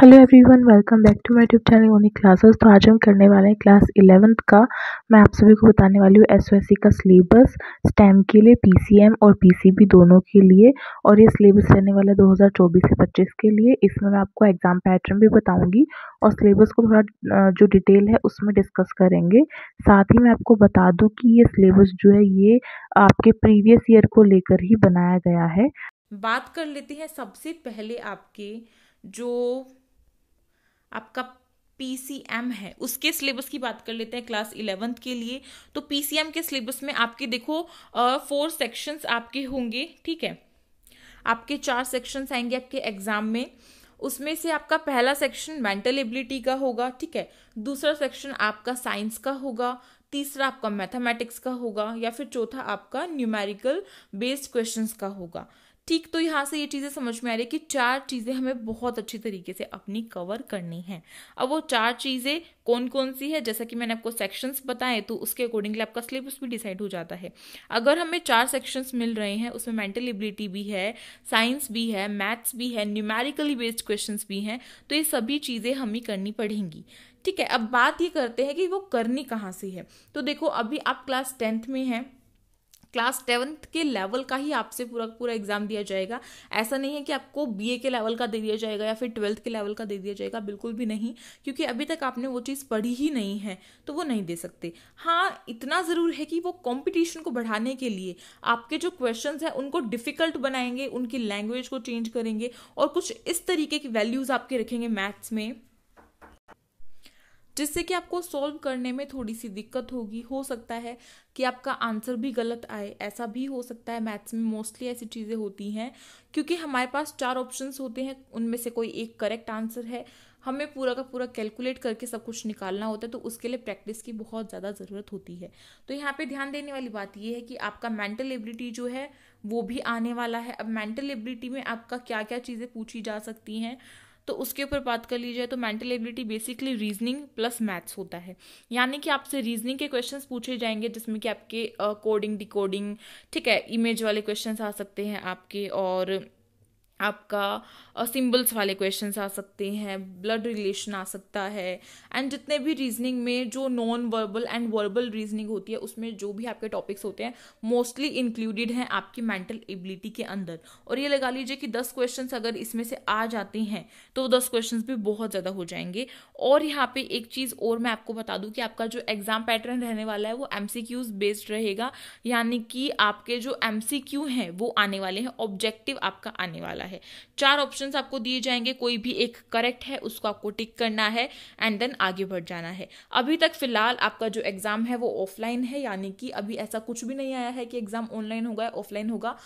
hello everyone welcome back to my tube channel ओनी classes तो आज हम करने वाले हैं क्लास इलेवंथ का मैं आप सभी को बताने वाली हूँ एसओएससी का सिलेबस स्टेम के लिए पीसीएम और पीसीबी दोनों के लिए और ये सिलेबस रहने वाला है चौबीस से 25 के लिए इसमें मैं आपको एग्ज़ाम पैटर्न भी बताऊँगी और सिलेबस को थोड़ा जो डिटेल है उसमें डिस्कस करेंगे साथ ही मैं आपको बता दूँ कि ये सिलेबस जो है ये आपके प्रीवियस ईयर को लेकर ही बनाया गया है बात कर लेते हैं सबसे पहले आपके जो आपका पीसीएम है उसके सिलेबस की बात कर लेते हैं क्लास इलेवंथ के लिए तो पीसीएम के सिलेबस में आपके देखो फोर सेक्शंस आपके होंगे ठीक है आपके चार सेक्शंस आएंगे आपके एग्जाम में उसमें से आपका पहला सेक्शन मेंटल एबिलिटी का होगा ठीक है दूसरा सेक्शन आपका साइंस का होगा तीसरा आपका मैथमेटिक्स का होगा या फिर चौथा आपका न्यूमेरिकल बेस्ड क्वेश्चंस का होगा ठीक तो यहाँ से ये चीज़ें समझ में आ रही है कि चार चीज़ें हमें बहुत अच्छी तरीके से अपनी कवर करनी है अब वो चार चीज़ें कौन कौन सी है जैसा कि मैंने आपको सेक्शंस बताए तो उसके अकॉर्डिंगली आपका सिलेबस भी डिसाइड हो जाता है अगर हमें चार सेक्शंस मिल रहे हैं उसमें मेंटल एबिलिटी भी है साइंस भी है मैथ्स भी है न्यूमेरिकली बेस्ड क्वेश्चन भी हैं तो ये सभी चीज़ें हमें करनी पड़ेंगी ठीक है अब बात ये करते हैं कि वो करनी कहाँ से है तो देखो अभी आप क्लास टेंथ में हैं क्लास टेवन्थ के लेवल का ही आपसे पूरा पूरा एग्जाम दिया जाएगा ऐसा नहीं है कि आपको बीए के लेवल का दे दिया जाएगा या फिर ट्वेल्थ के लेवल का दे दिया जाएगा बिल्कुल भी नहीं क्योंकि अभी तक आपने वो चीज़ पढ़ी ही नहीं है तो वो नहीं दे सकते हाँ इतना ज़रूर है कि वो कॉम्पिटिशन को बढ़ाने के लिए आपके जो क्वेश्चन हैं उनको डिफ़िकल्ट बनाएंगे उनकी लैंग्वेज को चेंज करेंगे और कुछ इस तरीके की वैल्यूज़ आपके रखेंगे मैथ्स में जिससे कि आपको सॉल्व करने में थोड़ी सी दिक्कत होगी हो सकता है कि आपका आंसर भी गलत आए ऐसा भी हो सकता है मैथ्स में मोस्टली ऐसी चीज़ें होती हैं क्योंकि हमारे पास चार ऑप्शंस होते हैं उनमें से कोई एक करेक्ट आंसर है हमें पूरा का पूरा कैलकुलेट करके सब कुछ निकालना होता है तो उसके लिए प्रैक्टिस की बहुत ज़्यादा ज़रूरत होती है तो यहाँ पे ध्यान देने वाली बात यह है कि आपका मेंटल एबिलिटी जो है वो भी आने वाला है अब मेंटल एबिलिटी में आपका क्या क्या चीज़ें पूछी जा सकती हैं तो उसके ऊपर बात कर ली जाए तो mental ability basically reasoning plus maths होता है यानी कि आपसे रीजनिंग के क्वेश्चन पूछे जाएंगे जिसमें कि आपके कोडिंग डिकोडिंग ठीक है इमेज वाले क्वेश्चन आ सकते हैं आपके और आपका सिम्बल्स वाले क्वेश्चन आ सकते हैं ब्लड रिलेशन आ सकता है एंड जितने भी रीजनिंग में जो non verbal and verbal reasoning होती है उसमें जो भी आपके टॉपिक्स होते हैं मोस्टली इंक्लूडेड हैं आपकी मेंटल एबिलिटी के अंदर और ये लगा लीजिए कि दस क्वेश्चन अगर इसमें से आ जाते हैं तो दस क्वेश्चन भी बहुत ज़्यादा हो जाएंगे और यहाँ पे एक चीज़ और मैं आपको बता दूँ कि आपका जो एग्ज़ाम पैटर्न रहने वाला है वो एम बेस्ड रहेगा यानी कि आपके जो एम हैं वो आने वाले हैं ऑब्जेक्टिव आपका आने वाला है है चार ऑप्शन आपको दिए जाएंगे कोई भी एक करेक्ट है उसको आपको टिक करना है एंड देन आगे बढ़ जाना है अभी तक फिलहाल आपका जो एग्ज़ाम है वो ऑफलाइन है यानी कि अभी ऐसा कुछ भी नहीं आया है कि एग्ज़ाम ऑनलाइन होगा या ऑफलाइन होगा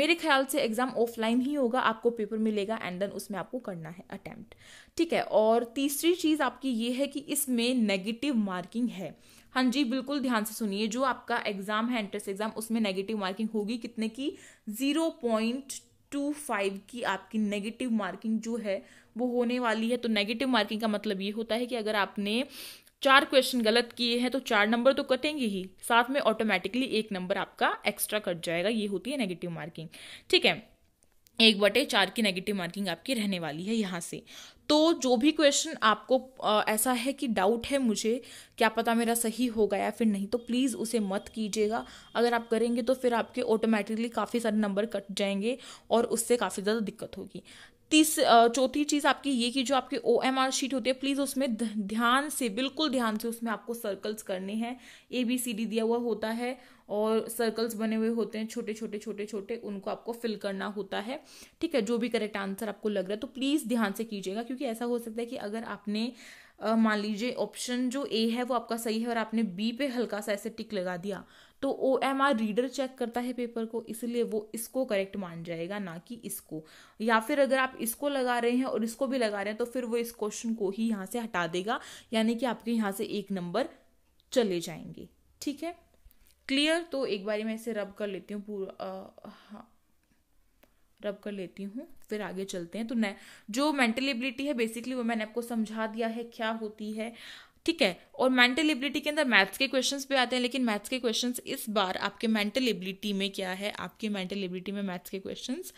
मेरे ख्याल से एग्ज़ाम ऑफलाइन ही होगा आपको पेपर मिलेगा एंड देन उसमें आपको करना है अटैम्प्ट ठीक है और तीसरी चीज़ आपकी ये है कि इसमें नेगेटिव मार्किंग है हाँ जी बिल्कुल ध्यान से सुनिए जो आपका एग्ज़ाम है एंट्रेंस एग्ज़ाम उसमें नेगेटिव मार्किंग होगी कितने की ज़ीरो पॉइंट टू फाइव की आपकी नेगेटिव मार्किंग जो है वो होने वाली है तो नेगेटिव मार्किंग का मतलब ये होता है कि अगर आपने चार क्वेश्चन गलत किए हैं तो चार नंबर तो कटेंगे ही साथ में ऑटोमेटिकली एक नंबर आपका एक्स्ट्रा कट जाएगा ये होती है नेगेटिव मार्किंग ठीक है एक बटे चार की नेगेटिव मार्किंग आपकी रहने वाली है यहाँ से तो जो भी क्वेश्चन आपको आ, ऐसा है कि डाउट है मुझे क्या पता मेरा सही हो या फिर नहीं तो प्लीज़ उसे मत कीजिएगा अगर आप करेंगे तो फिर आपके ऑटोमेटिकली काफ़ी सारे नंबर कट जाएंगे और उससे काफ़ी ज़्यादा दिक्कत होगी तीस चौथी चीज़ आपकी ये कि जो आपके ओ एम आर शीट होती है प्लीज़ उसमें ध्यान से बिल्कुल ध्यान से उसमें आपको सर्कल्स करने हैं ए बी सी डी दिया हुआ होता है और सर्कल्स बने हुए होते हैं छोटे छोटे छोटे छोटे उनको आपको फिल करना होता है ठीक है जो भी करेक्ट आंसर आपको लग रहा है तो प्लीज़ ध्यान से कीजिएगा क्योंकि ऐसा हो सकता है कि अगर आपने मान लीजिए ऑप्शन जो ए है वो आपका सही है और आपने बी पे हल्का सा ऐसे टिक लगा दिया तो O M R reader check करता है पेपर को इसलिए वो इसको करेक्ट मान जाएगा ना कि इसको या फिर अगर आप इसको लगा रहे हैं और इसको भी लगा रहे हैं तो फिर वो इस क्वेश्चन को ही यहाँ से हटा देगा यानी कि आपके यहाँ से एक नंबर चले जाएंगे ठीक है क्लियर तो एक बार मैं इसे रब कर लेती हूँ पूरा हाँ रब कर लेती हूँ फिर आगे चलते हैं तो न जो मेंटल एबिलिटी है बेसिकली वो मैंने आपको समझा दिया है क्या होती है ठीक है और मेंटल एबिलिटी के अंदर मैथ्स के क्वेश्चंस भी आते हैं लेकिन मैथ्स के क्वेश्चंस इस बार आपके मेंटल एबिलिटी में क्या है आपके मेंटल एबिलिटी में मैथ्स के क्वेश्चंस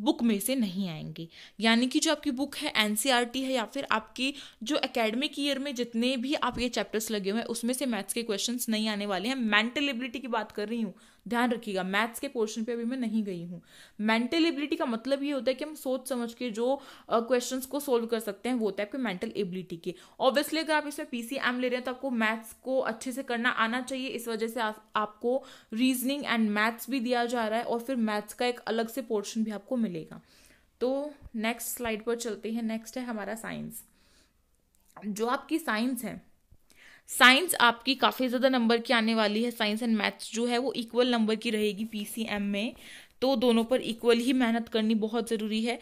बुक में से नहीं आएंगे यानी कि जो आपकी बुक है एन e है या फिर आपकी जो एकेडमिक ईयर में जितने भी आप ये चैप्टर्स लगे हुए हैं उसमें से मैथ्स के क्वेश्चन नहीं आने वाले हैं मेंटल एबिलिटी की बात कर रही हूँ ध्यान रखिएगा मैथ्स के पोर्शन पे अभी मैं नहीं गई हूँ मेंटल एबिलिटी का मतलब ये होता है कि हम सोच समझ के जो क्वेश्चन uh, को सोल्व कर सकते हैं वो होता है आपके मेंटल एबिलिटी के ऑब्वियसली अगर आप इसमें पी ले रहे हैं तो आपको मैथ्स को अच्छे से करना आना चाहिए इस वजह से आपको रीजनिंग एंड मैथ्स भी दिया जा रहा है और फिर मैथ्स का एक अलग से पोर्शन भी आपको मिलेगा तो नेक्स्ट स्लाइड पर चलते हैं नेक्स्ट है हमारा साइंस जो आपकी साइंस है साइंस आपकी काफ़ी ज़्यादा नंबर की आने वाली है साइंस एंड मैथ्स जो है वो इक्वल नंबर की रहेगी पीसीएम में तो दोनों पर इक्वल ही मेहनत करनी बहुत ज़रूरी है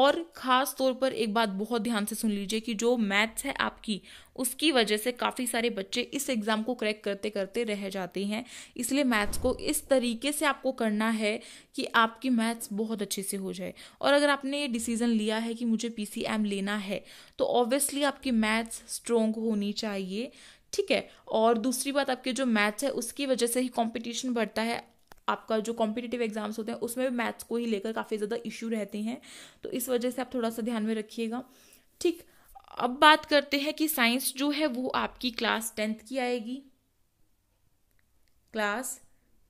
और ख़ास तौर पर एक बात बहुत ध्यान से सुन लीजिए कि जो मैथ्स है आपकी उसकी वजह से काफ़ी सारे बच्चे इस एग्ज़ाम को क्रैक करते करते रह जाते हैं इसलिए मैथ्स को इस तरीके से आपको करना है कि आपकी मैथ्स बहुत अच्छे से हो जाए और अगर आपने ये डिसीज़न लिया है कि मुझे पी लेना है तो ऑब्वियसली आपकी मैथ्स स्ट्रोंग होनी चाहिए ठीक है और दूसरी बात आपके जो मैथ्स है उसकी वजह से ही कंपटीशन बढ़ता है आपका जो कॉम्पिटेटिव एग्जाम्स होते हैं उसमें भी मैथ्स को ही लेकर काफ़ी ज़्यादा इश्यू रहते हैं तो इस वजह से आप थोड़ा सा ध्यान में रखिएगा ठीक अब बात करते हैं कि साइंस जो है वो आपकी क्लास टेंथ की आएगी क्लास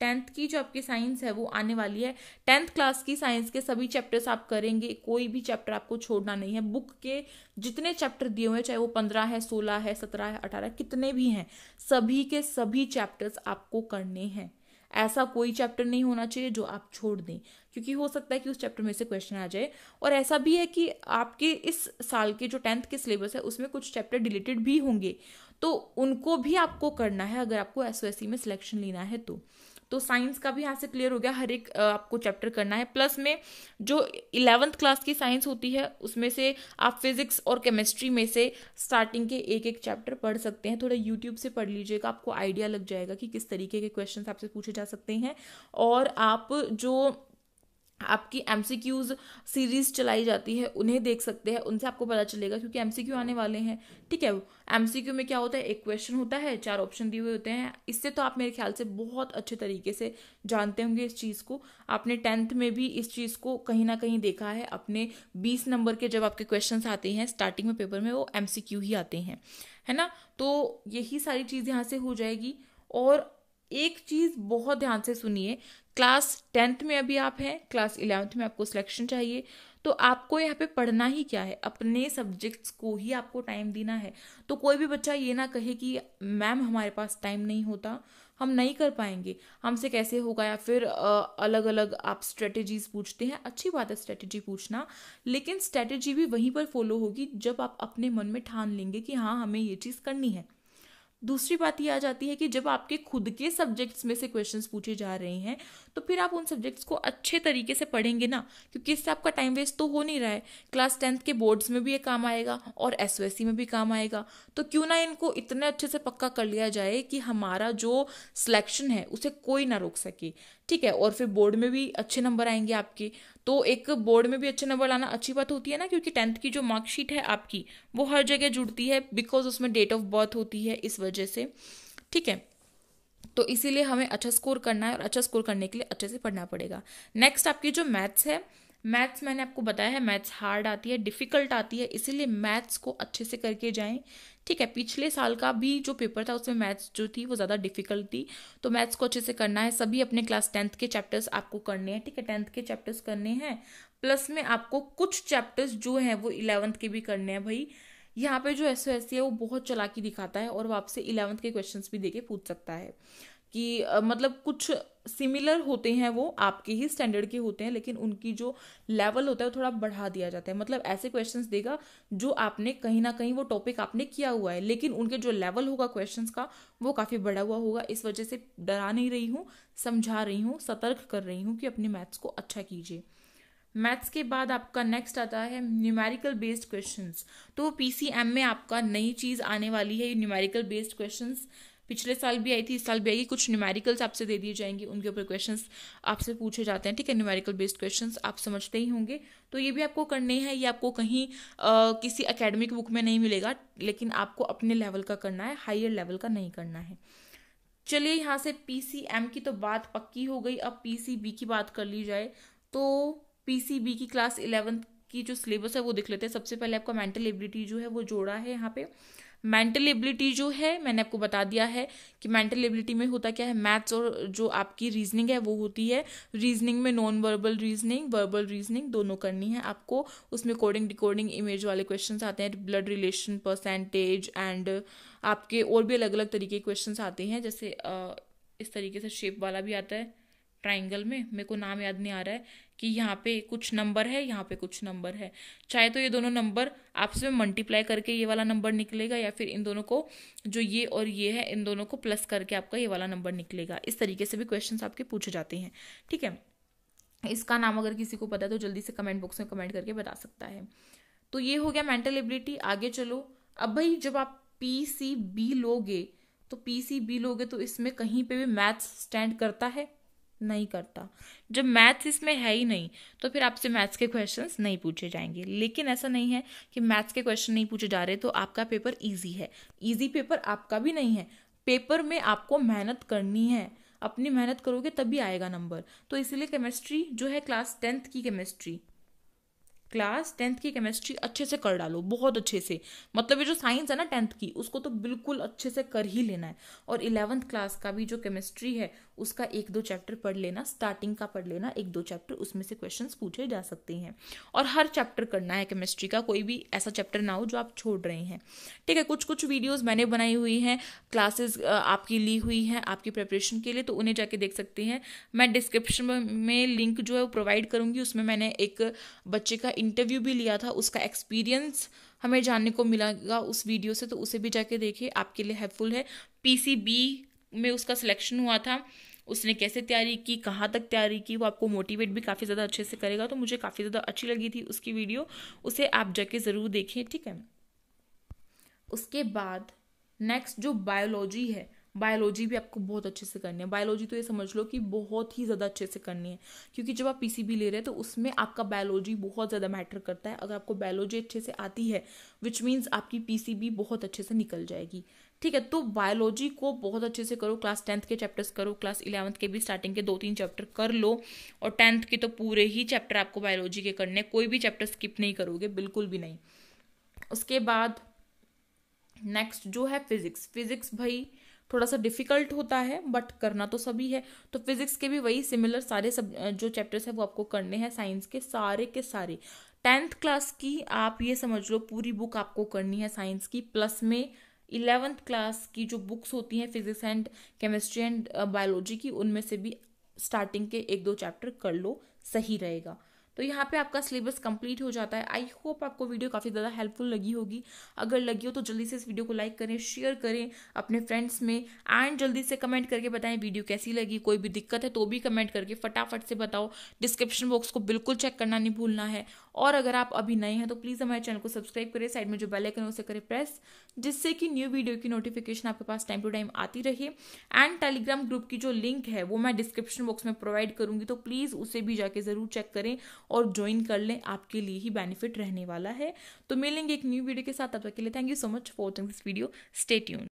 टेंथ की जो आपकी साइंस है वो आने वाली है टेंथ क्लास की साइंस के सभी चैप्टर्स आप करेंगे कोई भी चैप्टर आपको छोड़ना नहीं है बुक के जितने चैप्टर दिए हुए हैं चाहे वो पंद्रह है सोलह है सत्रह है अठारह कितने भी हैं सभी के सभी चैप्टर्स आपको करने हैं ऐसा कोई चैप्टर नहीं होना चाहिए जो आप छोड़ दें क्योंकि हो सकता है कि उस चैप्टर में से क्वेश्चन आ जाए और ऐसा भी है कि आपके इस साल के जो टेंथ के सिलेबस है उसमें कुछ चैप्टर डिलीटेड भी होंगे तो उनको भी आपको करना है अगर आपको एस e में सिलेक्शन लेना है तो तो साइंस का भी यहाँ से क्लियर हो गया हर एक आपको चैप्टर करना है प्लस में जो इलेवंथ क्लास की साइंस होती है उसमें से आप फिजिक्स और केमिस्ट्री में से स्टार्टिंग के एक एक चैप्टर पढ़ सकते हैं थोड़ा यूट्यूब से पढ़ लीजिएगा आपको आइडिया लग जाएगा कि किस तरीके के क्वेश्चन आपसे पूछे जा सकते हैं और आप जो आपकी एम सीरीज़ चलाई जाती है उन्हें देख सकते हैं उनसे आपको पता चलेगा क्योंकि एम आने वाले हैं ठीक है एम में क्या होता है एक क्वेश्चन होता है चार ऑप्शन दिए हुए होते हैं इससे तो आप मेरे ख्याल से बहुत अच्छे तरीके से जानते होंगे इस चीज़ को आपने टेंथ में भी इस चीज़ को कहीं ना कहीं देखा है अपने बीस नंबर के जब आपके क्वेश्चन आते हैं स्टार्टिंग में पेपर में वो एम ही आते हैं है ना तो यही सारी चीज़ यहाँ से हो जाएगी और एक चीज़ बहुत ध्यान से सुनिए क्लास टेंथ में अभी आप हैं क्लास इलेवेंथ में आपको सिलेक्शन चाहिए तो आपको यहाँ पे पढ़ना ही क्या है अपने सब्जेक्ट्स को ही आपको टाइम देना है तो कोई भी बच्चा ये ना कहे कि मैम हमारे पास टाइम नहीं होता हम नहीं कर पाएंगे हमसे कैसे होगा या फिर अलग अलग आप स्ट्रेटेजीज पूछते हैं अच्छी बात है स्ट्रेटेजी पूछना लेकिन स्ट्रेटेजी भी वहीं पर फॉलो होगी जब आप अपने मन में ठान लेंगे कि हाँ हमें ये चीज़ करनी है दूसरी बात यह आ जाती है कि जब आपके खुद के सब्जेक्ट्स में से क्वेश्चंस पूछे जा रहे हैं तो फिर आप उन सब्जेक्ट्स को अच्छे तरीके से पढ़ेंगे ना क्योंकि इससे आपका टाइम वेस्ट तो हो नहीं रहा है क्लास टेंथ के बोर्ड्स में भी ये काम आएगा और एस में भी काम आएगा तो क्यों ना इनको इतने अच्छे से पक्का कर लिया जाए कि हमारा जो सिलेक्शन है उसे कोई ना रोक सके ठीक है और फिर बोर्ड में भी अच्छे नंबर आएंगे आपके तो एक बोर्ड में भी अच्छे नंबर लाना अच्छी बात होती है ना क्योंकि टेंथ की जो मार्कशीट है आपकी वो हर जगह जुड़ती है बिकॉज उसमें डेट ऑफ बर्थ होती है इस वजह से ठीक है तो इसीलिए हमें अच्छा स्कोर करना है और अच्छा स्कोर करने के लिए अच्छे से पढ़ना पड़ेगा नेक्स्ट आपकी जो मैथ्स है मैथ्स मैंने आपको बताया है मैथ्स हार्ड आती है डिफ़िकल्ट आती है इसीलिए मैथ्स को अच्छे से करके जाएं ठीक है पिछले साल का भी जो पेपर था उसमें मैथ्स जो थी वो ज़्यादा डिफिकल्ट थी तो मैथ्स को अच्छे से करना है सभी अपने क्लास टेंथ के चैप्टर्स आपको करने हैं ठीक है टेंथ के चैप्टर्स करने हैं प्लस में आपको कुछ चैप्टर्स जो हैं वो इलेवंथ के भी करने हैं भाई यहाँ पे जो एस है वो बहुत चलाकी दिखाता है और वो आपसे इलेवंथ के क्वेश्चन भी देके पूछ सकता है कि मतलब कुछ सिमिलर होते हैं वो आपके ही स्टैंडर्ड के होते हैं लेकिन उनकी जो लेवल होता है वो थोड़ा बढ़ा दिया जाता है मतलब ऐसे क्वेश्चंस देगा जो आपने कहीं ना कहीं वो टॉपिक आपने किया हुआ है लेकिन उनके जो लेवल होगा क्वेश्चंस का वो काफ़ी बढ़ा हुआ होगा इस वजह से डरा नहीं रही हूँ समझा रही हूँ सतर्क कर रही हूँ कि अपने मैथ्स को अच्छा कीजिए मैथ्स के बाद आपका नेक्स्ट आता है न्यूमेरिकल बेस्ड क्वेश्चंस तो पीसीएम में आपका नई चीज़ आने वाली है ये न्यूमेरिकल बेस्ड क्वेश्चंस पिछले साल भी आई थी इस साल भी आएगी कुछ न्यूमेरिकल्स आपसे दे दिए जाएंगे उनके ऊपर क्वेश्चन आपसे पूछे जाते हैं ठीक है न्यूमेरिकल बेस्ड क्वेश्चन आप समझते ही होंगे तो ये भी आपको करने हैं ये आपको कहीं आ, किसी अकेडमिक बुक में नहीं मिलेगा लेकिन आपको अपने लेवल का करना है हाइयर लेवल का नहीं करना है चलिए यहाँ से पी सी एम की तो बात पक्की हो गई अब पी सी बी की बात कर ली जाए तो पी सी बी की क्लास इलेवंथ की जो सिलेबस है वो दिख लेते हैं सबसे पहले आपका मेंटल एबिलिटी जो है वो जोड़ा है यहाँ पे मेंटल एबिलिटी जो है मैंने आपको बता दिया है कि मेंटल एबिलिटी में होता क्या है मैथ्स और जो आपकी रीजनिंग है वो होती है रीजनिंग में non verbal reasoning verbal reasoning दोनों करनी है आपको उसमें कोडिंग डिकोडिंग इमेज वाले क्वेश्चन आते हैं ब्लड रिलेशन परसेंटेज एंड आपके और भी अलग अलग तरीके के क्वेश्चन आते हैं जैसे इस तरीके से शेप वाला भी आता है ट्राइंगल में मेरे को नाम याद नहीं आ रहा है कि यहाँ पे कुछ नंबर है यहाँ पे कुछ नंबर है चाहे तो ये दोनों नंबर आपस में मल्टीप्लाई करके ये वाला नंबर निकलेगा या फिर इन दोनों को जो ये और ये है इन दोनों को प्लस करके आपका ये वाला नंबर निकलेगा इस तरीके से भी क्वेश्चंस आपके पूछे जाते हैं ठीक है इसका नाम अगर किसी को पता है तो जल्दी से कमेंट बॉक्स में कमेंट करके बता सकता है तो ये हो गया मेंटल एबिलिटी आगे चलो अब भाई जब आप पी सी बी लोगे तो पी सी बी लोगे तो इसमें कहीं पे भी मैथ्स स्टैंड करता है नहीं करता जब मैथ्स इसमें है ही नहीं तो फिर आपसे मैथ्स के क्वेश्चन नहीं पूछे जाएंगे लेकिन ऐसा नहीं है कि मैथ्स के क्वेश्चन नहीं पूछे जा रहे तो आपका पेपर ईजी है ईजी पेपर आपका भी नहीं है पेपर में आपको मेहनत करनी है अपनी मेहनत करोगे तभी आएगा नंबर तो इसीलिए केमिस्ट्री जो है क्लास टेंथ की केमिस्ट्री क्लास टेंथ की केमिस्ट्री अच्छे से कर डालो बहुत अच्छे से मतलब ये जो साइंस है ना टेंथ की उसको तो बिल्कुल अच्छे से कर ही लेना है और इलेवंथ क्लास का भी जो केमिस्ट्री है उसका एक दो चैप्टर पढ़ लेना स्टार्टिंग का पढ़ लेना एक दो चैप्टर उसमें से क्वेश्चन पूछे जा सकते हैं और हर चैप्टर करना है केमिस्ट्री का कोई भी ऐसा चैप्टर ना हो जो आप छोड़ रहे हैं ठीक है कुछ कुछ वीडियोस मैंने बनाई हुई हैं क्लासेस आपकी ली हुई हैं आपकी प्रिपरेशन के लिए तो उन्हें जाके देख सकते हैं मैं डिस्क्रिप्शन में लिंक जो है वो प्रोवाइड करूँगी उसमें मैंने एक बच्चे का इंटरव्यू भी लिया था उसका एक्सपीरियंस हमें जानने को मिलेगा उस वीडियो से तो उसे भी जाके देखिए आपके लिए हेल्पफुल है पीसीबी में उसका सिलेक्शन हुआ था उसने कैसे तैयारी की कहाँ तक तैयारी की वो आपको मोटिवेट भी काफ़ी ज़्यादा अच्छे से करेगा तो मुझे काफ़ी ज़्यादा अच्छी लगी थी उसकी वीडियो उसे आप जाके ज़रूर देखें ठीक है उसके बाद नेक्स्ट जो बायोलॉजी है बायोलॉजी भी आपको बहुत अच्छे से करनी है बायोलॉजी तो ये समझ लो कि बहुत ही ज़्यादा अच्छे से करनी है क्योंकि जब आप पीसीबी ले रहे हैं तो उसमें आपका बायोलॉजी बहुत ज़्यादा मैटर करता है अगर आपको बायोलॉजी अच्छे से आती है विच मीन्स आपकी पीसीबी बहुत अच्छे से निकल जाएगी ठीक है तो बायोलॉजी को बहुत अच्छे से करो क्लास टेंथ के चैप्टर्स करो क्लास इलेवंथ के भी स्टार्टिंग के दो तीन चैप्टर कर लो और टेंथ के तो पूरे ही चैप्टर आपको बायोलॉजी के करने कोई भी चैप्टर स्किप नहीं करोगे बिल्कुल भी नहीं उसके बाद नेक्स्ट जो है फिजिक्स फिजिक्स भाई थोड़ा सा डिफिकल्ट होता है बट करना तो सभी है तो फिजिक्स के भी वही सिमिलर सारे सब जो चैप्टर्स है वो आपको करने हैं साइंस के सारे के सारे टेंथ क्लास की आप ये समझ लो पूरी बुक आपको करनी है साइंस की प्लस में इलेवेंथ क्लास की जो बुक्स होती हैं physics and chemistry and biology की उनमें से भी स्टार्टिंग के एक दो चैप्टर कर लो सही रहेगा तो यहाँ पे आपका सिलेबस कंप्लीट हो जाता है आई होप आपको वीडियो काफ़ी ज़्यादा हेल्पफुल लगी होगी अगर लगी हो तो जल्दी से इस वीडियो को लाइक करें शेयर करें अपने फ्रेंड्स में एंड जल्दी से कमेंट करके बताएं वीडियो कैसी लगी कोई भी दिक्कत है तो भी कमेंट करके फटाफट से बताओ डिस्क्रिप्शन बॉक्स को बिल्कुल चेक करना नहीं भूलना है और अगर आप अभी नए हैं तो प्लीज़ हमारे चैनल को सब्सक्राइब करें साइड में जो बेल आइकन है उसे करें प्रेस जिससे कि न्यू वीडियो की नोटिफिकेशन आपके पास टाइम टू टाइम आती रहे एंड टेलीग्राम ग्रुप की जो लिंक है वो मैं डिस्क्रिप्शन बॉक्स में प्रोवाइड करूंगी तो प्लीज़ उसे भी जाके ज़रूर चेक करें और ज्वाइन कर लें आपके लिए ही बेनिफिट रहने वाला है तो मिलेंगे एक न्यू वीडियो के साथ तब तक के लिए thank you so much for watching this video stay tune